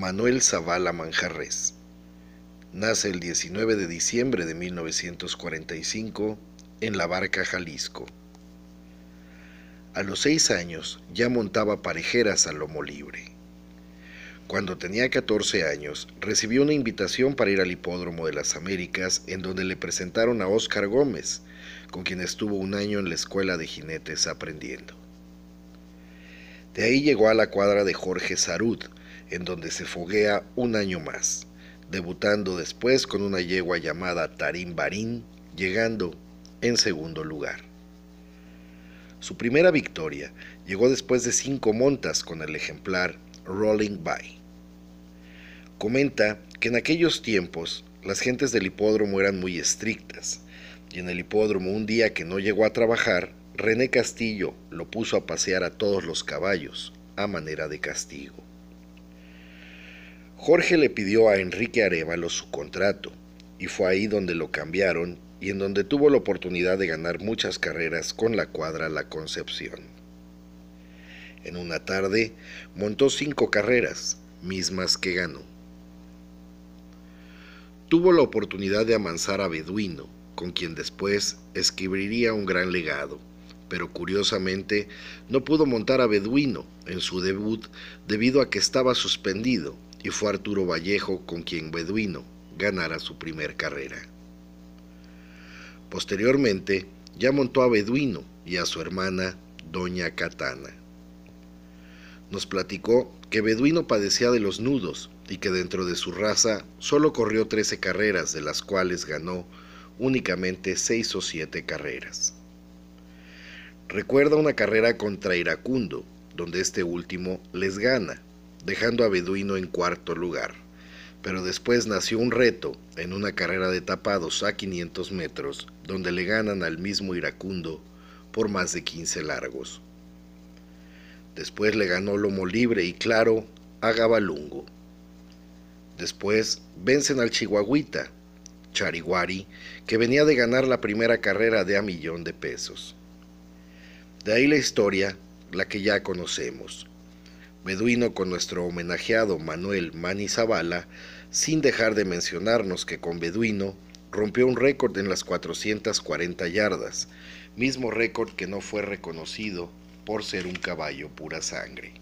Manuel Zavala Manjarres. Nace el 19 de diciembre de 1945 en La Barca, Jalisco. A los seis años ya montaba parejeras al lomo libre. Cuando tenía 14 años, recibió una invitación para ir al Hipódromo de las Américas, en donde le presentaron a Oscar Gómez, con quien estuvo un año en la escuela de jinetes aprendiendo. De ahí llegó a la cuadra de Jorge Sarud, en donde se foguea un año más, debutando después con una yegua llamada Tarim Barín, llegando en segundo lugar. Su primera victoria llegó después de cinco montas con el ejemplar Rolling By. Comenta que en aquellos tiempos las gentes del hipódromo eran muy estrictas, y en el hipódromo un día que no llegó a trabajar, René Castillo lo puso a pasear a todos los caballos, a manera de castigo. Jorge le pidió a Enrique Arevalo su contrato, y fue ahí donde lo cambiaron y en donde tuvo la oportunidad de ganar muchas carreras con la cuadra La Concepción. En una tarde montó cinco carreras, mismas que ganó. Tuvo la oportunidad de amansar a Beduino, con quien después escribiría un gran legado pero curiosamente no pudo montar a Beduino en su debut debido a que estaba suspendido y fue Arturo Vallejo con quien Beduino ganara su primer carrera. Posteriormente, ya montó a Beduino y a su hermana, Doña Katana. Nos platicó que Beduino padecía de los nudos y que dentro de su raza solo corrió 13 carreras, de las cuales ganó únicamente 6 o 7 carreras recuerda una carrera contra Iracundo, donde este último les gana, dejando a Beduino en cuarto lugar. Pero después nació un reto en una carrera de tapados a 500 metros, donde le ganan al mismo Iracundo por más de 15 largos. Después le ganó Lomo Libre y Claro a Gabalungo. Después vencen al Chihuahuita, Chariguari, que venía de ganar la primera carrera de a millón de pesos. De ahí la historia, la que ya conocemos. Beduino con nuestro homenajeado Manuel Manizabala, sin dejar de mencionarnos que con Beduino rompió un récord en las 440 yardas, mismo récord que no fue reconocido por ser un caballo pura sangre.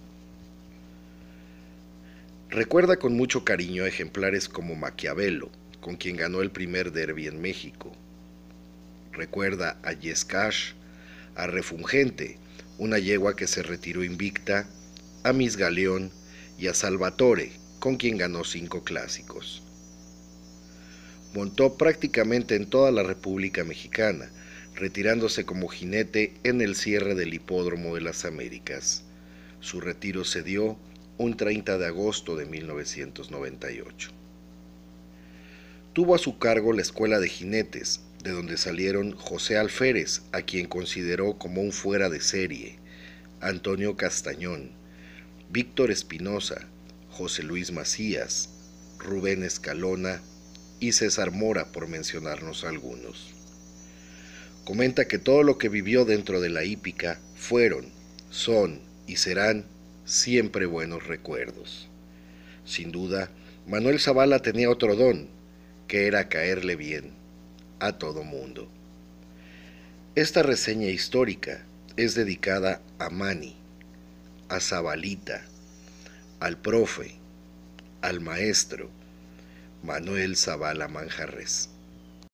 Recuerda con mucho cariño ejemplares como Maquiavelo, con quien ganó el primer derby en México. Recuerda a Yescash, a Refungente, una yegua que se retiró invicta, a Misgaleón y a Salvatore, con quien ganó cinco clásicos. Montó prácticamente en toda la República Mexicana, retirándose como jinete en el cierre del Hipódromo de las Américas. Su retiro se dio un 30 de agosto de 1998. Tuvo a su cargo la Escuela de Jinetes, de donde salieron José Alférez, a quien consideró como un fuera de serie, Antonio Castañón, Víctor Espinosa, José Luis Macías, Rubén Escalona y César Mora, por mencionarnos algunos. Comenta que todo lo que vivió dentro de la hípica fueron, son y serán siempre buenos recuerdos. Sin duda, Manuel Zavala tenía otro don, que era caerle bien a todo mundo. Esta reseña histórica es dedicada a Mani, a Zabalita, al profe, al maestro Manuel Zabala Manjarres.